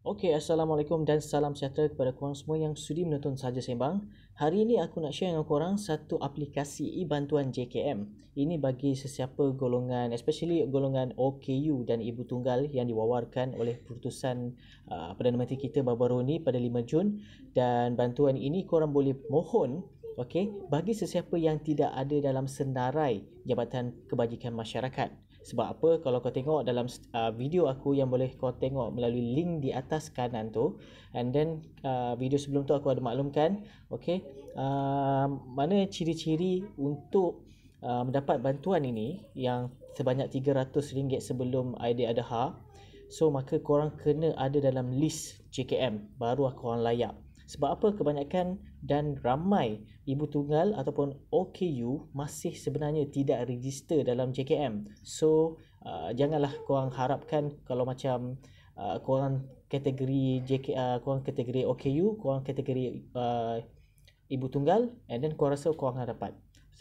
Okey, Assalamualaikum dan salam sejahtera kepada korang semua yang sudi menonton saja sembang. Hari ini aku nak share dengan korang satu aplikasi e-bantuan JKM. Ini bagi sesiapa golongan, especially golongan OKU dan ibu tunggal yang diwawarkan oleh putusan uh, Perdana Menteri kita baru-baru ini pada 5 Jun. Dan bantuan ini korang boleh mohon okay, bagi sesiapa yang tidak ada dalam senarai Jabatan Kebajikan Masyarakat. Sebab apa kalau kau tengok dalam uh, video aku yang boleh kau tengok melalui link di atas kanan tu And then uh, video sebelum tu aku ada maklumkan Okay uh, Mana ciri-ciri untuk uh, mendapat bantuan ini Yang sebanyak RM300 sebelum ID ada ha So maka korang kena ada dalam list JKM Baru aku orang layak sebab apa kebanyakan dan ramai ibu tunggal ataupun OKU masih sebenarnya tidak register dalam JKM. So uh, janganlah korang harapkan kalau macam uh, korang kategori JK uh, korang kategori OKU, korang kategori uh, ibu tunggal and then korang rasa korang akan dapat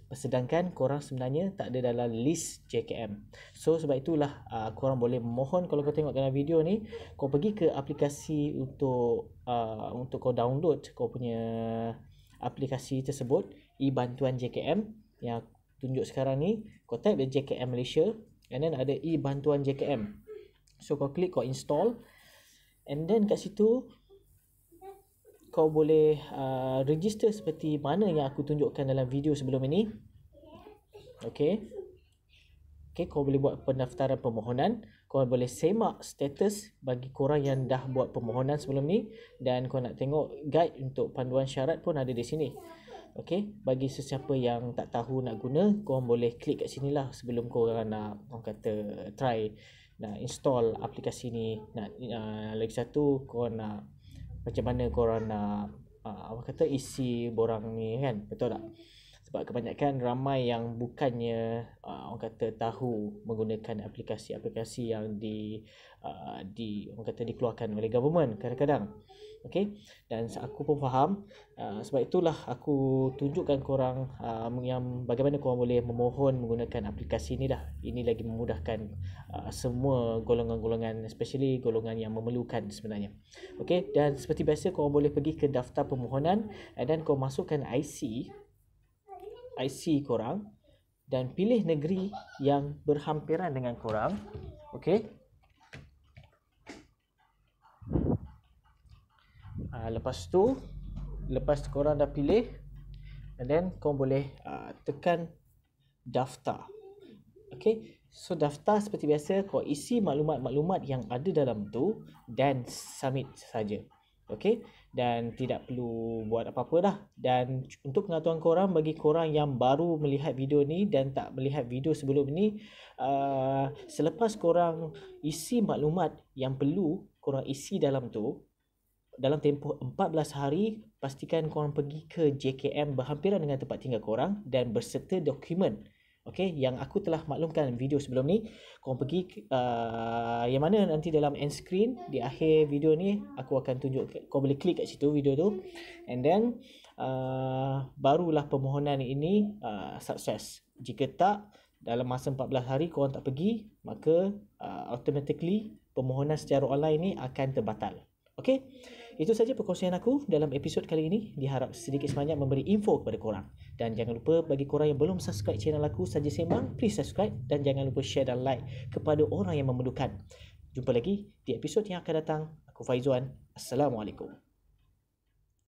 sedangkan korang sebenarnya tak ada dalam list JKM. So sebab itulah uh, korang boleh mohon kalau kau tengok dalam video ni, kau pergi ke aplikasi untuk uh, untuk kau download kau punya aplikasi tersebut e-bantuan JKM yang tunjuk sekarang ni, kau ada JKM Malaysia and then ada e-bantuan JKM. So kau klik kau install and then kat situ kau boleh uh, register seperti mana yang aku tunjukkan dalam video sebelum ini. Okay. Okay, kau boleh buat pendaftaran permohonan. Kau boleh semak status bagi korang yang dah buat permohonan sebelum ni. Dan kau nak tengok guide untuk panduan syarat pun ada di sini. Okay, bagi sesiapa yang tak tahu nak guna, kau boleh klik kat sini lah sebelum korang nak, orang kata, try nak install aplikasi ni. Nak, uh, lagi satu, kau nak macam mana korang nak uh, apa kata isi borang ni kan betul tak sebab kebanyakan ramai yang bukannya uh, orang kata tahu menggunakan aplikasi-aplikasi yang di uh, di orang kata dikeluarkan oleh government kadang-kadang okey dan aku pun faham uh, sebab itulah aku tunjukkan korang uh, yang bagaimana kau boleh memohon menggunakan aplikasi ini lah. ini lagi memudahkan uh, semua golongan-golongan especially golongan yang memerlukan sebenarnya okey dan seperti biasa kau boleh pergi ke daftar permohonan eh, dan kau masukkan IC IC korang dan pilih negeri yang berhampiran dengan korang. Okey. Uh, lepas tu lepas tu korang dah pilih and then kau boleh uh, tekan daftar. Okey. So daftar seperti biasa kau isi maklumat-maklumat yang ada dalam tu dan submit saja. Okey Dan tidak perlu buat apa-apa dah. Dan untuk pengetahuan korang, bagi korang yang baru melihat video ni dan tak melihat video sebelum ni, uh, selepas korang isi maklumat yang perlu korang isi dalam tu, dalam tempoh 14 hari, pastikan korang pergi ke JKM berhampiran dengan tempat tinggal korang dan berserta dokumen. Okey, yang aku telah maklumkan video sebelum ni kau pergi uh, yang mana nanti dalam end screen di akhir video ni aku akan tunjuk kau boleh klik kat situ video tu and then uh, barulah permohonan ini uh, sukses jika tak dalam masa 14 hari korang tak pergi maka uh, automatically permohonan secara online ni akan terbatal Okey? Itu saja perkongsian aku dalam episod kali ini. Diharap sedikit sebanyak memberi info kepada korang. Dan jangan lupa bagi korang yang belum subscribe channel aku Saja Sembang, please subscribe dan jangan lupa share dan like kepada orang yang memerlukan. Jumpa lagi di episod yang akan datang. Aku Faizuan. Assalamualaikum.